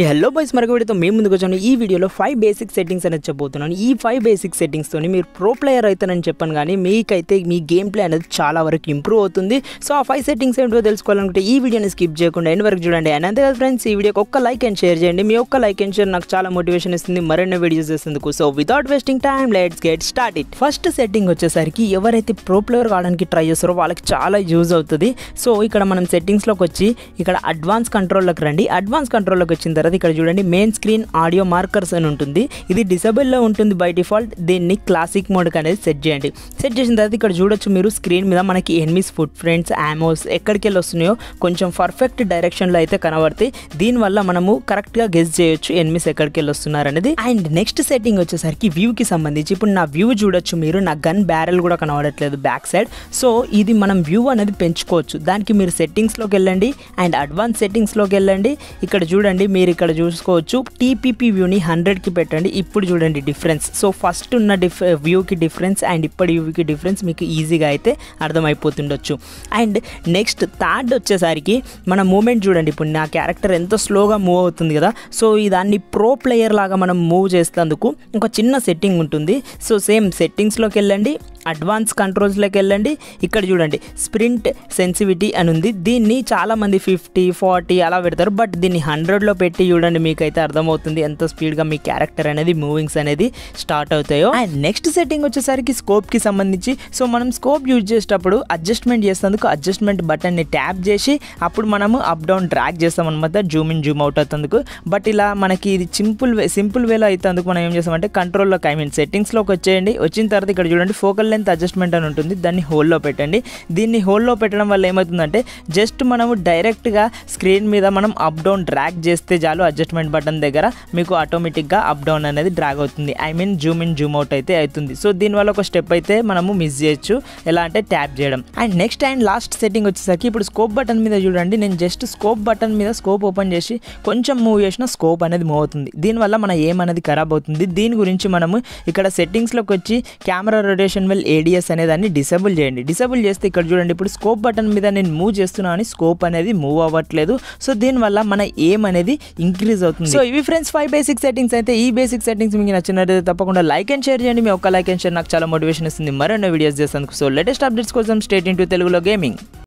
ఈ hello boys మరొక వీడియోతో మేము ముందుకు వచ్చాను ఈ వీడియోలో ఫైవ్ బేసిక్ సెట్టింగ్స్ అనేది చెప్పబోతున్నాను ఈ ఫైవ్ బేసిక్ సెట్టింగ్స్తో మీరు ప్రో ప్లేయర్ అవుతానని చెప్పాను కానీ మీకైతే మీ గేమ్ ప్లే అనేది చాలా వరకు ఇంప్రూవ్ అవుతుంది సో ఆ ఫైవ్ సెట్టింగ్స్ ఏంటో తెలుసుకోవాలనుకుంటే ఈ వీడియోని స్కిప్ చేయకుండా ఎన్ని వరకు చూడండి అండ్ అంతే ఫ్రెండ్స్ ఈ వీడియోకి ఒక్క లైక్ అండ్ షేర్ చేయండి మీ ఒక్క లైక్ అండ్ షేర్ నాకు చాలా మోటివేషన్ ఇస్తుంది మరెన్నో వీడియోస్ చేసేందుకు so without wasting time let's get start it first setting వచ్చేసరికి ఎవరైతే ప్రో ప్లేయర్ కావడానికి ట్రై చేస్తారో వాళ్ళకి చాలా యూజ్ అవుతుంది సో ఇక్కడ మనం సెట్టింగ్స్లోకి వచ్చి ఇక్కడ అడ్వాన్స్ కంట్రోల్లోకి రండి అడ్వాన్స్ కంట్రోల్లోకి వచ్చిన తర్వాత ఇక్కడ చూడండి మెయిన్ స్క్రీన్ ఆడియో మార్కర్స్ అని ఉంటుంది ఇది డిసేబుల్లో ఉంటుంది బై డిఫాల్ట్ దీన్ని క్లాసిక్ మోడ్కి అనేది సెట్ చేయండి సెట్ చేసిన తర్వాత ఇక్కడ చూడొచ్చు మీరు స్క్రీన్ మీద మనకి ఎనిమిస్ ఫుట్ ప్రింట్స్ యామోస్ ఎక్కడికి వెళ్ళి వస్తున్నాయో కొంచెం పర్ఫెక్ట్ డైరెక్షన్లో అయితే కనబడతాయి దీనివల్ల మనము కరెక్ట్గా గెస్ చేయొచ్చు ఎనిమిస్ ఎక్కడికి వెళ్ళి వస్తున్నారు అనేది అండ్ నెక్స్ట్ సెట్టింగ్ వచ్చేసరికి వ్యూకి సంబంధించి ఇప్పుడు నా వ్యూ చూడొచ్చు మీరు నా గన్ బ్యారెల్ కూడా కనబడట్లేదు బ్యాక్ సైడ్ సో ఇది మనం వ్యూ అనేది పెంచుకోవచ్చు దానికి మీరు సెట్టింగ్స్లోకి వెళ్ళండి అండ్ అడ్వాన్స్ సెట్టింగ్స్లోకి వెళ్ళండి ఇక్కడ చూడండి మీరు ఇక్కడ చూసుకోవచ్చు టీపీపీ వ్యూని హండ్రెడ్కి పెట్టండి ఇప్పుడు చూడండి డిఫరెన్స్ సో ఫస్ట్ ఉన్న డిఫ్ వ్యూకి డిఫరెన్స్ అండ్ ఇప్పటి వ్యూకి డిఫరెన్స్ మీకు ఈజీగా అయితే అర్థమైపోతుండొచ్చు అండ్ నెక్స్ట్ థర్డ్ వచ్చేసరికి మన మూమెంట్ చూడండి ఇప్పుడు నా క్యారెక్టర్ ఎంత స్లోగా మూవ్ అవుతుంది కదా సో దాన్ని ప్రో ప్లేయర్ లాగా మనం మూవ్ చేసేందుకు ఒక చిన్న సెట్టింగ్ ఉంటుంది సో సేమ్ సెట్టింగ్స్లోకి వెళ్ళండి అడ్వాన్స్ కంట్రోల్స్లోకి వెళ్ళండి ఇక్కడ చూడండి స్ప్రింట్ సెన్సివిటీ అని ఉంది దీన్ని చాలామంది ఫిఫ్టీ ఫార్టీ అలా పెడతారు బట్ దీన్ని హండ్రెడ్లో పెట్టి చూడండి మీకైతే అర్థమవుతుంది ఎంత స్పీడ్గా మీ క్యారెక్టర్ అనేది మూవింగ్స్ అనేది స్టార్ట్ అవుతాయో అండ్ నెక్స్ట్ సెట్టింగ్ వచ్చేసరికి స్కోప్కి సంబంధించి సో మనం స్కోప్ యూజ్ చేసేటప్పుడు అడ్జస్ట్మెంట్ చేసినందుకు అడ్జస్ట్మెంట్ బటన్ని ట్యాప్ చేసి అప్పుడు మనము అప్ డౌన్ ట్రాక్ చేస్తాం అనమాట జూమ్ ఇన్ జూమ్ అవుట్ అవుతుందుకు బట్ ఇలా మనకి ఇది సింపుల్ వే సింపుల్ వేలో అందుకు మనం ఏం చేస్తామంటే కంట్రోల్లోకి ఐ మీన్ సెట్టింగ్స్లోకి వచ్చేయండి వచ్చిన తర్వాత ఇక్కడ చూడండి ఫోకల్ లెంత్ అడ్జస్ట్మెంట్ అని ఉంటుంది దాన్ని హోల్లో పెట్టండి దీన్ని హోల్లో పెట్టడం వల్ల ఏమవుతుందంటే జస్ట్ మనము డైరెక్ట్గా స్క్రీన్ మీద మనం అప్ డౌన్ డ్రాగ్ చేస్తే చాలు అడ్జస్ట్మెంట్ బటన్ దగ్గర మీకు ఆటోమేటిక్గా అప్ డౌన్ అనేది డ్రాగ్ అవుతుంది I mean zoom in zoom out అయితే అవుతుంది సో దీనివల్ల ఒక స్టెప్ అయితే మనము మిస్ చేయొచ్చు ఎలా అంటే ట్యాప్ చేయడం and next and last setting వచ్చేసరికి ఇప్పుడు స్కోప్ బటన్ మీద చూడండి నేను జస్ట్ స్కోప్ బటన్ మీద స్కోప్ ఓపెన్ చేసి కొంచెం మూవ్ చేసిన స్కోప్ అనేది మూవ్ అవుతుంది దీనివల్ల మన ఏం అనేది ఖరాబ్ అవుతుంది దీని గురించి మనము ఇక్కడ సెట్టింగ్స్లోకి వచ్చి camera rotation well L ADS దాన్ని డిసేబుల్ చేయండి డిసేబుల్ చేస్తే ఇక్కడ చూడండి ఇప్పుడు స్కోప్ బటన్ మీద నేను మూవ్ చేస్తున్నాను స్కోప్ అనేది మూవ్ అవ్వట్లేదు సో దీనివల్ల మన ఏం అనేది ఇంక్రీజ్ అవుతుంది సో ఇవి ఫ్రెండ్స్ ఫైవ్ బేసిక్ సెట్టింగ్స్ అయితే ఈ బేసిక్ సెట్టింగ్స్ మీకు నచ్చినట్లయితే తప్పకుండా లైక్ అండ్ షేర్ చేయండి మీ ఒక్క లైక్ అండ్ షేర్ నాకు చాలా మోటివేషన్ ఇస్తుంది మరెన్నో వీడియోస్ చేసేందుకు సో లేటెస్ట్ అప్డేట్స్ కోసం స్టేట్ ఇంటూ తెలుగులో గేమింగ్